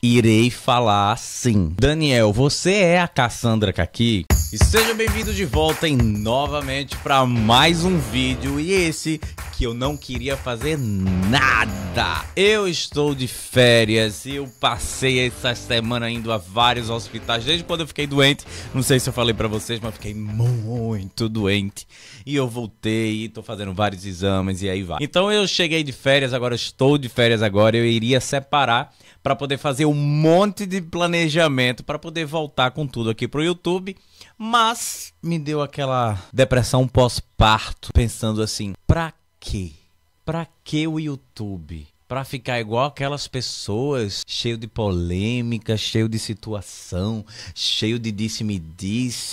irei falar sim. Daniel, você é a Cassandra aqui. E sejam bem-vindos de volta em novamente para mais um vídeo e esse que eu não queria fazer nada. Eu estou de férias e eu passei essa semana indo a vários hospitais desde quando eu fiquei doente. Não sei se eu falei para vocês, mas fiquei muito doente e eu voltei e tô fazendo vários exames e aí vai. Então eu cheguei de férias, agora estou de férias agora, eu iria separar para poder fazer um monte de planejamento para poder voltar com tudo aqui pro YouTube, mas me deu aquela depressão pós-parto, pensando assim: pra quê? Pra que o YouTube? para ficar igual aquelas pessoas, cheio de polêmica, cheio de situação, cheio de disse-me-disse,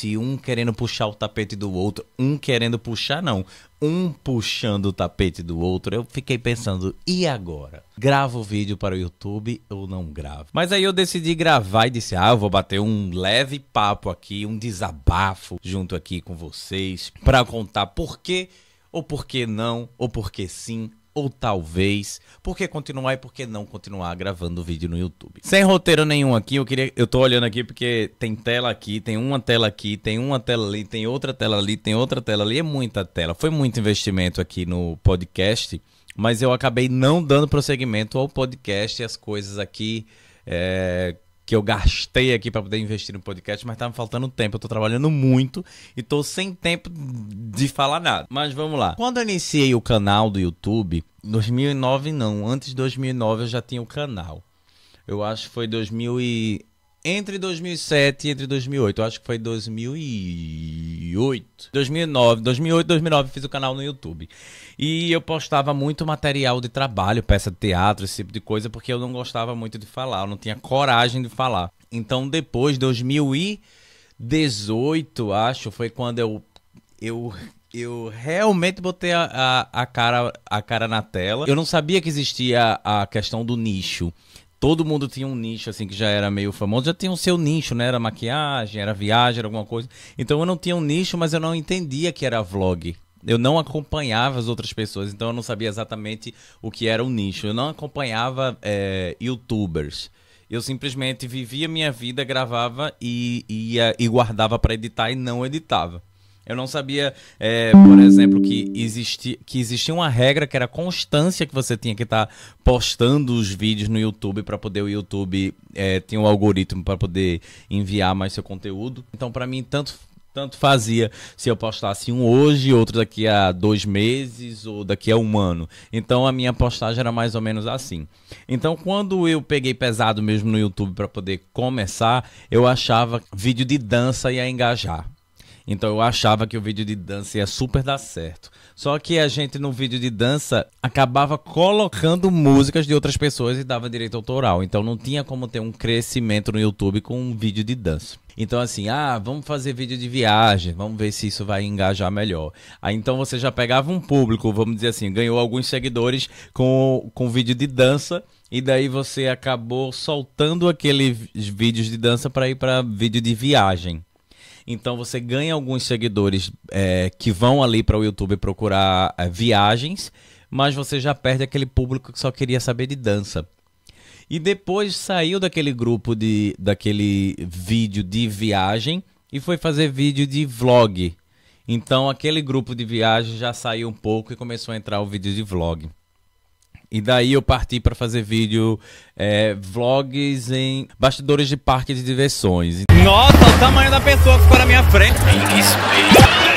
-disse, um querendo puxar o tapete do outro, um querendo puxar, não, um puxando o tapete do outro. Eu fiquei pensando, e agora? Gravo o vídeo para o YouTube ou não gravo? Mas aí eu decidi gravar e disse, ah, eu vou bater um leve papo aqui, um desabafo junto aqui com vocês, para contar por quê, ou por que não, ou por que sim, ou talvez, por que continuar e por que não continuar gravando o vídeo no YouTube? Sem roteiro nenhum aqui, eu queria, eu tô olhando aqui porque tem tela aqui, tem uma tela aqui, tem uma tela ali, tem outra tela ali, tem outra tela ali, é muita tela. Foi muito investimento aqui no podcast, mas eu acabei não dando prosseguimento ao podcast e as coisas aqui é, que eu gastei aqui para poder investir no podcast, mas tá me faltando tempo. Eu tô trabalhando muito e tô sem tempo de falar nada. Mas vamos lá. Quando eu iniciei o canal do YouTube, 2009 não, antes de 2009 eu já tinha o canal. Eu acho que foi 2000 e entre 2007 e entre 2008, eu acho que foi 2008, 2009, 2008, 2009 fiz o canal no YouTube. E eu postava muito material de trabalho, peça de teatro, esse tipo de coisa, porque eu não gostava muito de falar, eu não tinha coragem de falar. Então depois, 2018, acho, foi quando eu eu eu realmente botei a, a, a, cara, a cara na tela. Eu não sabia que existia a questão do nicho todo mundo tinha um nicho, assim, que já era meio famoso, já tinha o seu nicho, né? Era maquiagem, era viagem, era alguma coisa. Então eu não tinha um nicho, mas eu não entendia que era vlog. Eu não acompanhava as outras pessoas, então eu não sabia exatamente o que era o um nicho. Eu não acompanhava é, youtubers. Eu simplesmente vivia minha vida, gravava e, ia e guardava para editar e não editava. Eu não sabia, é, por exemplo, que, existi, que existia uma regra que era constância que você tinha que estar tá postando os vídeos no YouTube para poder o YouTube é, um algoritmo para poder enviar mais seu conteúdo. Então, para mim, tanto tanto fazia se eu postasse um hoje, outro daqui a dois meses ou daqui a um ano. Então a minha postagem era mais ou menos assim. Então quando eu peguei pesado mesmo no YouTube para poder começar, eu achava vídeo de dança ia engajar. Então eu achava que o vídeo de dança ia super dar certo. Só que a gente no vídeo de dança acabava colocando músicas de outras pessoas e dava direito autoral. Então não tinha como ter um crescimento no YouTube com um vídeo de dança. Então, assim, ah, vamos fazer vídeo de viagem, vamos ver se isso vai engajar melhor. Aí então você já pegava um público, vamos dizer assim, ganhou alguns seguidores com, com vídeo de dança. E daí você acabou soltando aqueles vídeos de dança para ir para vídeo de viagem. Então você ganha alguns seguidores é, que vão ali para o YouTube procurar é, viagens, mas você já perde aquele público que só queria saber de dança. E depois saiu daquele grupo de daquele vídeo de viagem e foi fazer vídeo de vlog. Então aquele grupo de viagem já saiu um pouco e começou a entrar o vídeo de vlog. E daí eu parti para fazer vídeo, é, vlogs em bastidores de parques de diversões. Nossa, o tamanho da pessoa que ficou na minha frente. Isso, isso.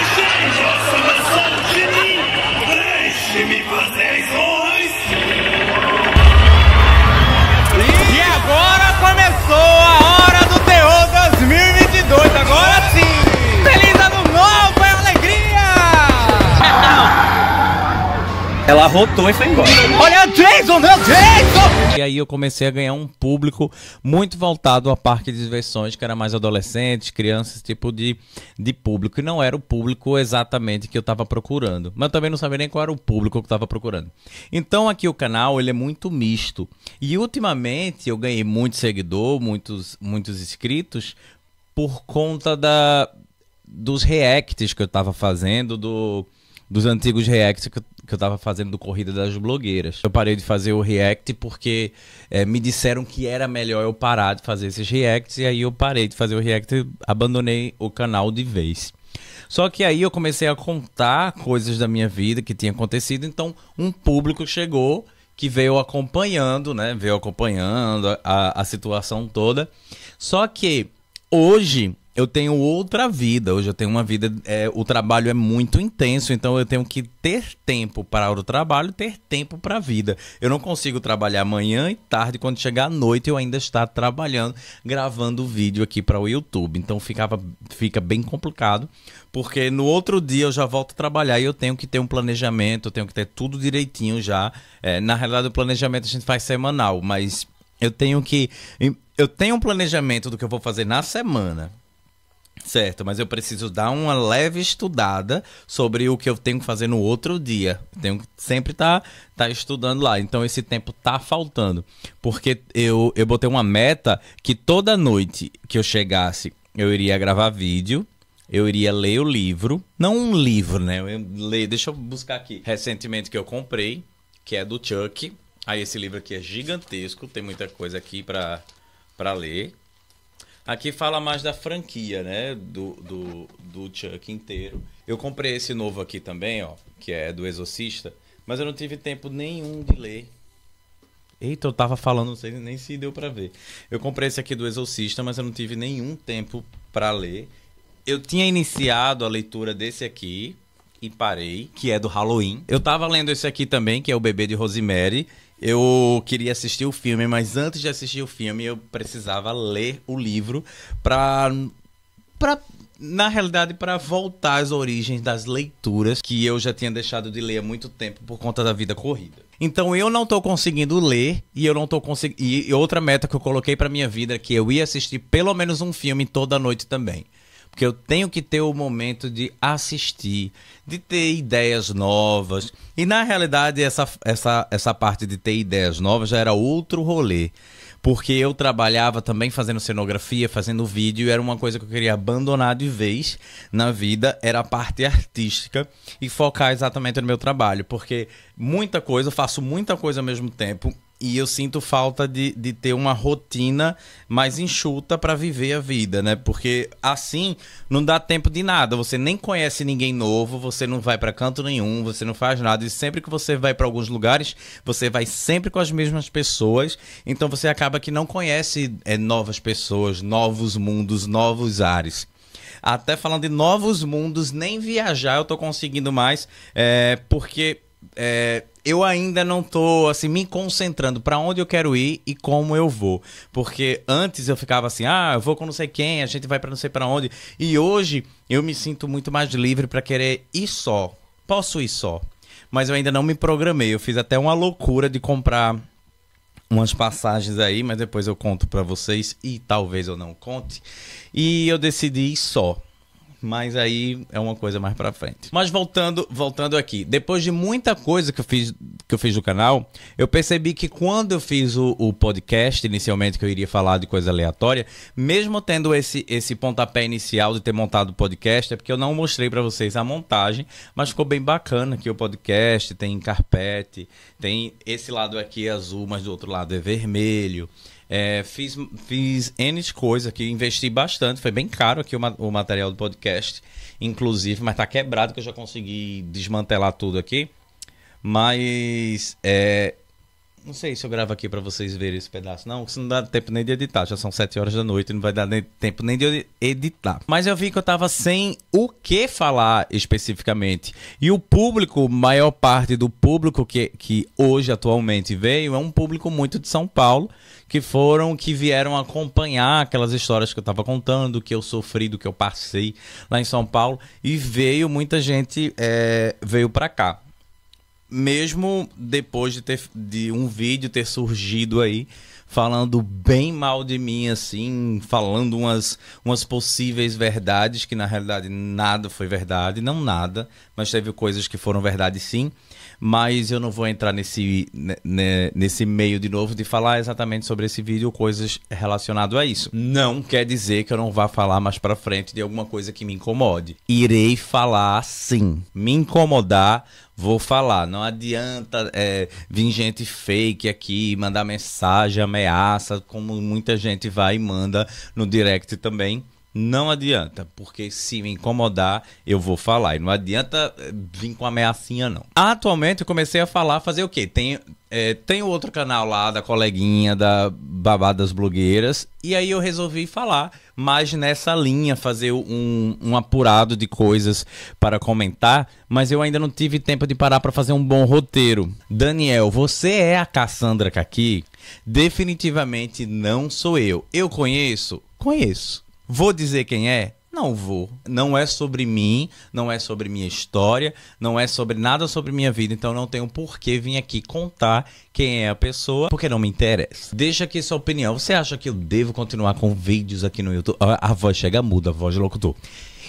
rotou e foi embora. Olha, Jason, meu Jason! E aí eu comecei a ganhar um público muito voltado a parque de diversões, que era mais adolescentes, crianças, tipo de, de público. E não era o público exatamente que eu tava procurando. Mas eu também não sabia nem qual era o público que eu tava procurando. Então aqui o canal, ele é muito misto. E ultimamente eu ganhei muito seguidor, muitos, muitos inscritos, por conta da, dos reacts que eu tava fazendo, do dos antigos reacts que, que eu tava fazendo do Corrida das Blogueiras. Eu parei de fazer o react porque é, me disseram que era melhor eu parar de fazer esses reacts, e aí eu parei de fazer o react e abandonei o canal de vez. Só que aí eu comecei a contar coisas da minha vida que tinha acontecido, então um público chegou que veio acompanhando, né? Veio acompanhando a, a situação toda. Só que hoje eu tenho outra vida. Hoje eu tenho uma vida. É, o trabalho é muito intenso, então eu tenho que ter tempo para o trabalho, ter tempo para a vida. Eu não consigo trabalhar amanhã e tarde. Quando chegar à noite, eu ainda estar trabalhando, gravando vídeo aqui para o YouTube. Então ficava, fica bem complicado, porque no outro dia eu já volto a trabalhar e eu tenho que ter um planejamento, eu tenho que ter tudo direitinho já. É, na realidade, o planejamento a gente faz semanal, mas eu tenho que. Eu tenho um planejamento do que eu vou fazer na semana Certo, mas eu preciso dar uma leve estudada sobre o que eu tenho que fazer no outro dia. Tenho que sempre estar tá, tá estudando lá. Então esse tempo tá faltando. Porque eu, eu botei uma meta que toda noite que eu chegasse, eu iria gravar vídeo eu iria ler o livro. Não um livro, né? Eu leio, deixa eu buscar aqui. Recentemente que eu comprei, que é do Chuck. Aí esse livro aqui é gigantesco, tem muita coisa aqui para ler. Aqui fala mais da franquia, né? Do, do, do Chuck inteiro. Eu comprei esse novo aqui também, ó, que é do Exorcista, mas eu não tive tempo nenhum de ler. Eita, eu tava falando, não sei nem se deu para ver. Eu comprei esse aqui do Exorcista, mas eu não tive nenhum tempo para ler. Eu tinha iniciado a leitura desse aqui, e Parei, que é do Halloween. Eu tava lendo esse aqui também, que é o Bebê de Rosemary. Eu queria assistir o filme, mas antes de assistir o filme, eu precisava ler o livro pra. pra na realidade, para voltar às origens das leituras que eu já tinha deixado de ler há muito tempo por conta da vida corrida. Então eu não tô conseguindo ler e eu não tô conseguindo. E outra meta que eu coloquei para minha vida é que eu ia assistir pelo menos um filme toda noite também. Porque eu tenho que ter o momento de assistir, de ter ideias novas. E na realidade, essa, essa, essa parte de ter ideias novas já era outro rolê. Porque eu trabalhava também fazendo cenografia, fazendo vídeo, era uma coisa que eu queria abandonar de vez na vida, era a parte artística e focar exatamente no meu trabalho. Porque muita coisa, eu faço muita coisa ao mesmo tempo, e eu sinto falta de, de ter uma rotina mais enxuta para viver a vida, né? Porque assim não dá tempo de nada. Você nem conhece ninguém novo, você não vai para canto nenhum, você não faz nada. E sempre que você vai para alguns lugares, você vai sempre com as mesmas pessoas. Então você acaba que não conhece é, novas pessoas, novos mundos, novos ares até falando de novos mundos, nem viajar eu tô conseguindo mais, é, porque é, eu ainda não tô assim me concentrando para onde eu quero ir e como eu vou, porque antes eu ficava assim, ah, eu vou com não sei quem, a gente vai para não sei para onde, e hoje eu me sinto muito mais livre para querer ir só. Posso ir só, mas eu ainda não me programei. Eu fiz até uma loucura de comprar umas passagens aí, mas depois eu conto para vocês e talvez eu não conte. E eu decidi ir só. Mas aí é uma coisa mais pra frente. Mas voltando, voltando aqui, depois de muita coisa que eu fiz, que eu fiz no canal, eu percebi que quando eu fiz o, o podcast, inicialmente que eu iria falar de coisa aleatória, mesmo tendo esse, esse pontapé inicial de ter montado o podcast, é porque eu não mostrei para vocês a montagem, mas ficou bem bacana que o podcast, tem carpete, tem esse lado aqui azul, mas do outro lado é vermelho. É, fiz, fiz N coisas aqui, investi bastante, foi bem caro aqui o, ma o material do podcast, inclusive, mas tá quebrado que eu já consegui desmantelar tudo aqui. Mas é, não sei se eu gravo aqui para vocês verem esse pedaço, não, porque não dá tempo nem de editar. Já são 7 horas da noite, não vai dar nem tempo nem de editar. Mas eu vi que eu tava sem o que falar especificamente. E o público, maior parte do público que, que hoje atualmente veio, é um público muito de São Paulo, que foram, que vieram acompanhar aquelas histórias que eu tava contando, que eu sofri, do que eu passei lá em São Paulo. E veio muita gente, é, veio para cá mesmo depois de, ter, de um vídeo ter surgido aí, falando bem mal de mim, assim, falando umas, umas possíveis verdades, que na realidade nada foi verdade, não nada, mas teve coisas que foram verdade sim mas eu não vou entrar nesse, né, nesse meio de novo de falar exatamente sobre esse vídeo, coisas relacionadas a isso. Não quer dizer que eu não vá falar mais para frente de alguma coisa que me incomode. Irei falar sim. Me incomodar, vou falar. Não adianta é, vir gente fake aqui, mandar mensagem, ameaça, como muita gente vai e manda no direct também. Não adianta, porque se me incomodar, eu vou falar. E não adianta eh, vir com ameaçinha, não. Atualmente, eu comecei a falar, fazer o quê? Tem, é, tem outro canal lá da coleguinha, da Babadas Blogueiras. E aí eu resolvi falar mais nessa linha, fazer um, um apurado de coisas para comentar. Mas eu ainda não tive tempo de parar para fazer um bom roteiro. Daniel, você é a Cassandra Kaki? Definitivamente não sou eu. Eu conheço? Conheço Vou dizer quem é? Não vou. Não é sobre mim, não é sobre minha história, não é sobre nada sobre minha vida, então não tenho por que vir aqui contar quem é a pessoa, porque não me interessa. Deixa aqui sua opinião. Você acha que eu devo continuar com vídeos aqui no YouTube? A voz chega muda, a voz de locutor.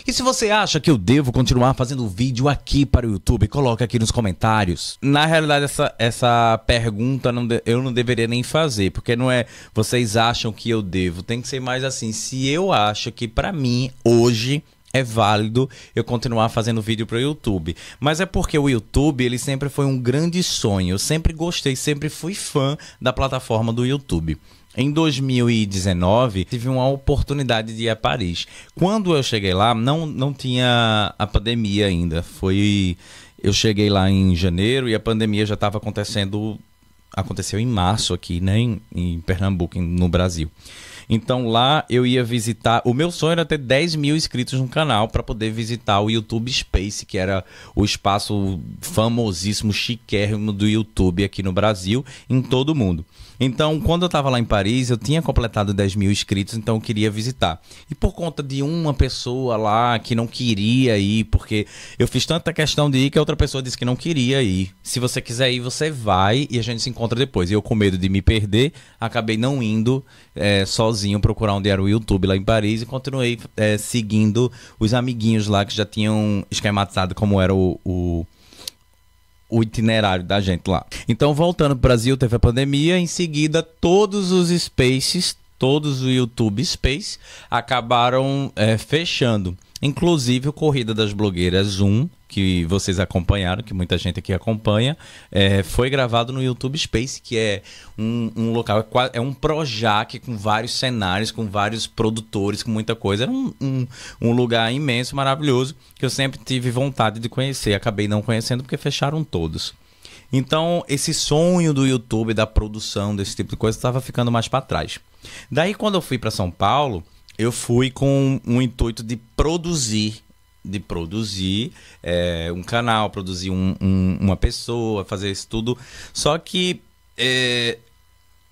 E se você acha que eu devo continuar fazendo vídeo aqui para o YouTube, coloca aqui nos comentários. Na realidade, essa, essa pergunta não de, eu não deveria nem fazer, porque não é vocês acham que eu devo. Tem que ser mais assim, se eu acho que para mim, hoje, é válido eu continuar fazendo vídeo para o YouTube. Mas é porque o YouTube, ele sempre foi um grande sonho. Eu sempre gostei, sempre fui fã da plataforma do YouTube. Em 2019, tive uma oportunidade de ir a Paris. Quando eu cheguei lá, não, não tinha a pandemia ainda. Foi. Eu cheguei lá em janeiro e a pandemia já estava acontecendo. Aconteceu em março aqui, né? Em, em Pernambuco, no Brasil. Então lá eu ia visitar. O meu sonho era ter 10 mil inscritos no canal para poder visitar o YouTube Space, que era o espaço famosíssimo, chiquérrimo do YouTube aqui no Brasil, em todo o mundo. Então, quando eu estava lá em Paris, eu tinha completado 10 mil inscritos, então eu queria visitar. E por conta de uma pessoa lá que não queria ir, porque eu fiz tanta questão de ir que a outra pessoa disse que não queria ir. Se você quiser ir, você vai e a gente se encontra depois. E eu, com medo de me perder, acabei não indo é, sozinho procurar onde era o YouTube lá em Paris e continuei é, seguindo os amiguinhos lá que já tinham esquematizado como era o, o o itinerário da gente lá. Então, voltando para o Brasil, teve a pandemia, em seguida, todos os spaces, todos o YouTube Space, acabaram é, fechando inclusive o Corrida das Blogueiras 1, que vocês acompanharam, que muita gente aqui acompanha, é, foi gravado no YouTube Space, que é um, um local, é, é um Projac com vários cenários, com vários produtores, com muita coisa. Era um, um, um, lugar imenso, maravilhoso, que eu sempre tive vontade de conhecer. Acabei não conhecendo porque fecharam todos. Então, esse sonho do YouTube, da produção, desse tipo de coisa, estava ficando mais para trás. Daí, quando eu fui para São Paulo, eu fui com um intuito de produzir de produzir é, um canal, produzir um, um, uma pessoa, fazer isso tudo. Só que é,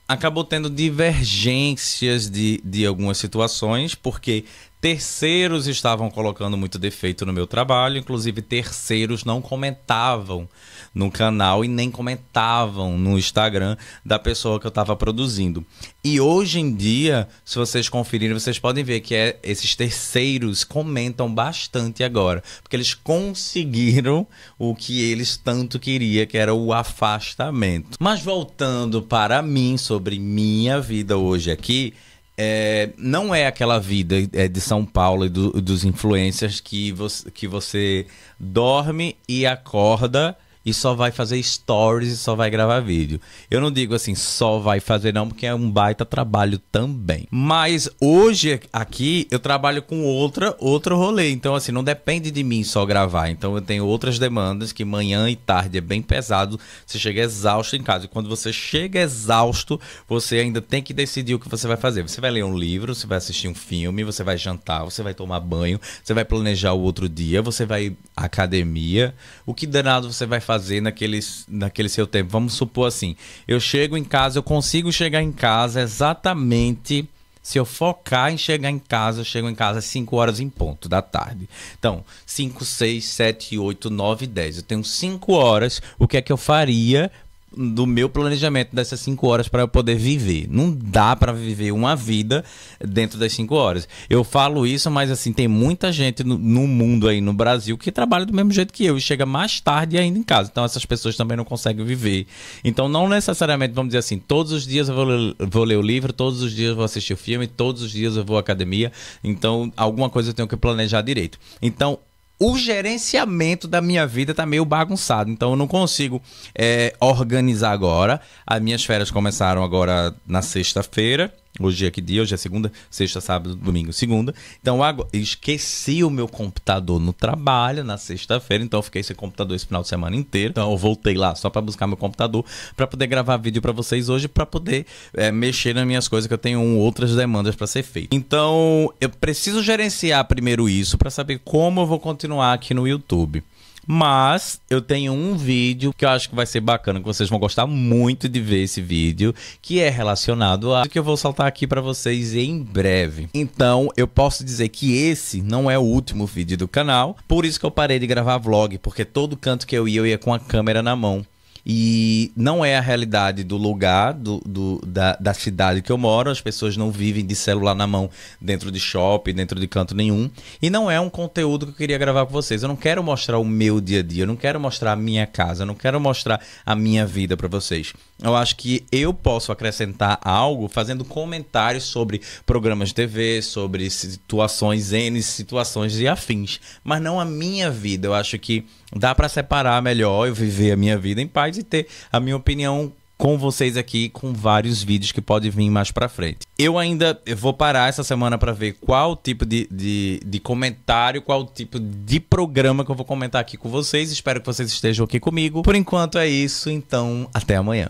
acabou tendo divergências de, de algumas situações, porque Terceiros estavam colocando muito defeito no meu trabalho, inclusive terceiros não comentavam no canal e nem comentavam no Instagram da pessoa que eu estava produzindo. E hoje em dia, se vocês conferirem, vocês podem ver que é, esses terceiros comentam bastante agora, porque eles conseguiram o que eles tanto queriam, que era o afastamento. Mas voltando para mim, sobre minha vida hoje aqui, é, não é aquela vida é, de São Paulo e do, dos influencers que que você dorme e acorda e só vai fazer stories e só vai gravar vídeo. Eu não digo assim, só vai fazer não, porque é um baita trabalho também. Mas hoje aqui eu trabalho com outra outro rolê, então assim, não depende de mim só gravar. Então eu tenho outras demandas que manhã e tarde é bem pesado, você chega exausto em casa. E quando você chega exausto, você ainda tem que decidir o que você vai fazer. Você vai ler um livro, você vai assistir um filme, você vai jantar, você vai tomar banho, você vai planejar o outro dia, você vai à academia. O que danado você vai fazer fazer naquele, naquele seu tempo. Vamos supor assim, eu chego em casa, eu consigo chegar em casa exatamente... Se eu focar em chegar em casa, eu chego em casa às 5 horas em ponto da tarde. Então, 5, 6, 7, 8, 9, 10. Eu tenho 5 horas. O que é que eu faria do meu planejamento dessas cinco horas para eu poder viver. Não dá para viver uma vida dentro das cinco horas. Eu falo isso, mas assim, tem muita gente no, no, mundo aí, no Brasil, que trabalha do mesmo jeito que eu e chega mais tarde ainda em casa. Então essas pessoas também não conseguem viver. Então não necessariamente, vamos dizer assim, todos os dias eu vou, ler, vou ler o livro, todos os dias eu vou assistir o filme, todos os dias eu vou à academia. Então alguma coisa eu tenho que planejar direito. Então o gerenciamento da minha vida tá meio bagunçado. Então eu não consigo é, organizar agora. As minhas férias começaram agora na sexta-feira. Hoje é que dia? Hoje é segunda, sexta, sábado, domingo, segunda. Então, agora, esqueci o meu computador no trabalho na sexta-feira, então eu fiquei sem computador esse final de semana inteiro. Então, eu voltei lá só para buscar meu computador, para poder gravar vídeo para vocês hoje, para poder é, mexer nas minhas coisas, que eu tenho outras demandas para ser feito. Então, eu preciso gerenciar primeiro isso para saber como eu vou continuar aqui no YouTube. Mas eu tenho um vídeo que eu acho que vai ser bacana, que vocês vão gostar muito de ver esse vídeo, que é relacionado a que eu vou saltar aqui para vocês em breve. Então, eu posso dizer que esse não é o último vídeo do canal, por isso que eu parei de gravar vlog, porque todo canto que eu ia eu ia com a câmera na mão. E não é a realidade do lugar, do, do da, da, cidade que eu moro. As pessoas não vivem de celular na mão dentro de shopping, dentro de canto nenhum. E não é um conteúdo que eu queria gravar com vocês. Eu não quero mostrar o meu dia a dia, eu não quero mostrar a minha casa, eu não quero mostrar a minha vida para vocês. Eu acho que eu posso acrescentar algo fazendo comentários sobre programas de TV, sobre situações, N situações e afins. Mas não a minha vida. Eu acho que dá para separar melhor eu viver a minha vida em paz e ter a minha opinião com vocês aqui com vários vídeos que pode vir mais para frente. Eu ainda vou parar essa semana para ver qual tipo de, de, de, comentário, qual tipo de programa que eu vou comentar aqui com vocês. Espero que vocês estejam aqui comigo. Por enquanto é isso, então até amanhã.